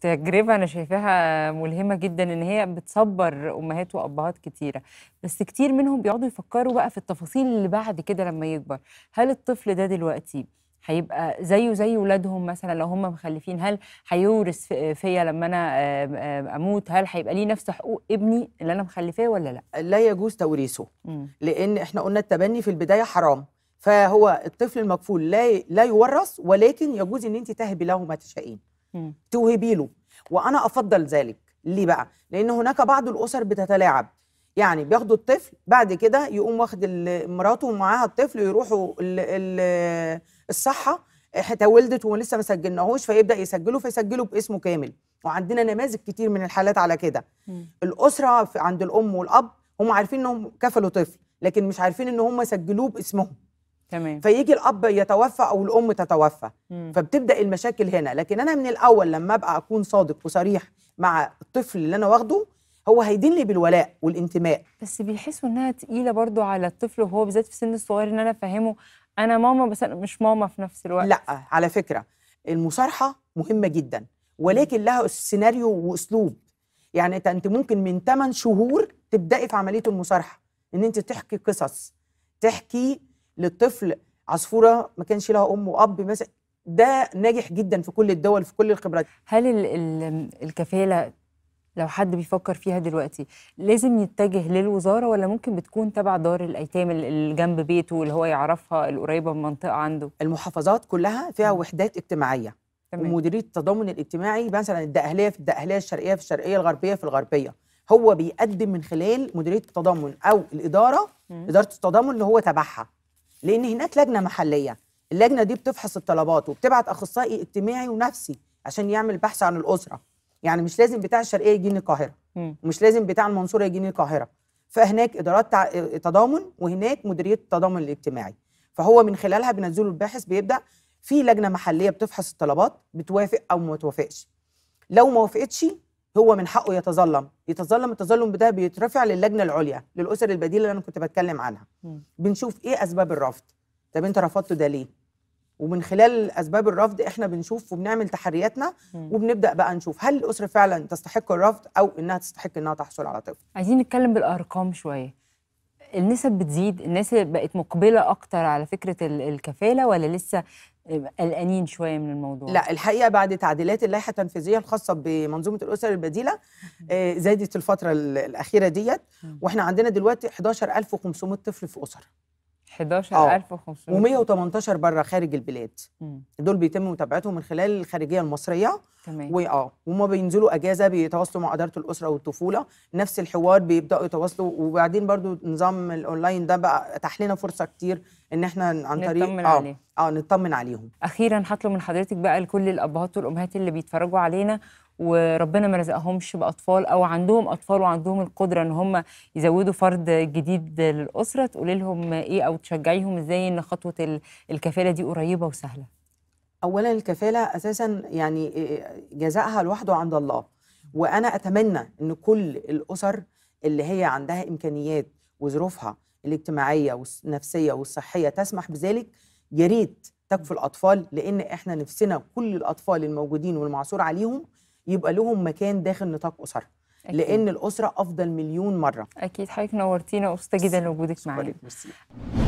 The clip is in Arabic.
تجربة أنا شايفاها ملهمة جدا إن هي بتصبر أمهات وأبهات كتيرة بس كتير منهم بيقعدوا يفكروا بقى في التفاصيل اللي بعد كده لما يكبر هل الطفل ده دلوقتي هيبقى زيه زي ولادهم مثلا لو هم مخلفين هل هيورث فيا لما انا آه، آه، اموت هل هيبقى ليه نفس حقوق ابني اللي انا مخلفاه ولا لا لا يجوز توريثه لان احنا قلنا التبني في البدايه حرام فهو الطفل المكفول لا لا يورث ولكن يجوز ان انت تهبي له ما تشائين توهبي له وانا افضل ذلك ليه بقى لان هناك بعض الاسر بتتلاعب يعني بياخدوا الطفل بعد كده يقوم واخد مراته ومعاها الطفل ويروحوا الـ الـ الصحه حتى ولدت ولسه ما سجلناهوش فيبدا يسجله فيسجله باسمه كامل وعندنا نماذج كتير من الحالات على كده الاسره عند الام والاب هم عارفين انهم كفلوا طفل لكن مش عارفين ان هم سجلوه باسمهم تمام فيجي الاب يتوفى او الام تتوفى مم. فبتبدا المشاكل هنا لكن انا من الاول لما ابقى اكون صادق وصريح مع الطفل اللي انا واخده هو هيدين لي بالولاء والانتماء بس بيحسوا انها تقيله برضو على الطفل وهو بالذات في سن الصغير ان انا افهمه انا ماما بس انا مش ماما في نفس الوقت لا على فكره المصارحه مهمه جدا ولكن لها سيناريو واسلوب يعني انت ممكن من 8 شهور تبداي في عمليه المصارحه ان انت تحكي قصص تحكي للطفل عصفوره ما كانش لها ام واب مثلا ده ناجح جدا في كل الدول في كل الخبرات هل الـ الـ الكفاله لو حد بيفكر فيها دلوقتي لازم يتجه للوزاره ولا ممكن بتكون تبع دار الايتام اللي جنب بيته اللي هو يعرفها القريبه من منطقه عنده المحافظات كلها فيها وحدات اجتماعيه تمام. ومديريه التضامن الاجتماعي مثلا الدقهليه في الدقهليه الشرقيه في الشرقيه الغربيه في الغربيه هو بيقدم من خلال مديريه التضامن او الاداره م. اداره التضامن اللي هو تبعها لان هناك لجنه محليه اللجنه دي بتفحص الطلبات وبتبعت اخصائي اجتماعي ونفسي عشان يعمل بحث عن الاسره يعني مش لازم بتاع الشرقيه يجيني القاهره ومش لازم بتاع المنصوره يجيني القاهره فهناك ادارات تضامن وهناك مديريه التضامن الاجتماعي فهو من خلالها بينزلوا الباحث بيبدا في لجنه محليه بتفحص الطلبات بتوافق او ما توافقش لو ما وافقتش هو من حقه يتظلم يتظلم التظلم ده بيترفع للجنه العليا للاسر البديله اللي انا كنت بتكلم عنها م. بنشوف ايه اسباب الرفض طب انت رفضته ده ليه ومن خلال اسباب الرفض احنا بنشوف وبنعمل تحرياتنا وبنبدا بقى نشوف هل الاسره فعلا تستحق الرفض او انها تستحق انها تحصل على طفل عايزين نتكلم بالارقام شويه النسب بتزيد الناس بقت مقبله اكتر على فكره الكفاله ولا لسه قلقانين شويه من الموضوع لا الحقيقه بعد تعديلات اللائحه التنفيذيه الخاصه بمنظومه الاسر البديله آه، زادت الفتره الاخيره ديت واحنا عندنا دلوقتي 11500 طفل في اسر 11500 آه. و118 بره خارج البلاد م. دول بيتم متابعتهم من خلال الخارجيه المصريه تمام واه وهم بينزلوا اجازه بيتواصلوا مع اداره الاسره والطفوله نفس الحوار بيبداوا يتواصلوا وبعدين برضو نظام الاونلاين ده بقى اتاح لنا فرصه كتير ان احنا عن نطمن طريق نطمن عليه. آه. اه نطمن عليهم اخيرا هطلب من حضرتك بقى لكل الابهات والامهات اللي بيتفرجوا علينا وربنا ما رزقهمش باطفال او عندهم اطفال وعندهم القدره ان هم يزودوا فرد جديد للاسره تقولي لهم ايه او تشجعيهم ازاي ان خطوه الكفاله دي قريبه وسهله اولا الكفاله اساسا يعني جزائها لوحده عند الله وانا اتمنى ان كل الاسر اللي هي عندها امكانيات وظروفها الاجتماعيه والنفسيه والصحيه تسمح بذلك يا ريت تكفل الاطفال لان احنا نفسنا كل الاطفال الموجودين والمعصور عليهم يبقى لهم مكان داخل نطاق اسرها لان الاسره افضل مليون مره اكيد حضرتك نورتينا ومبسوطه جدا لوجودك معانا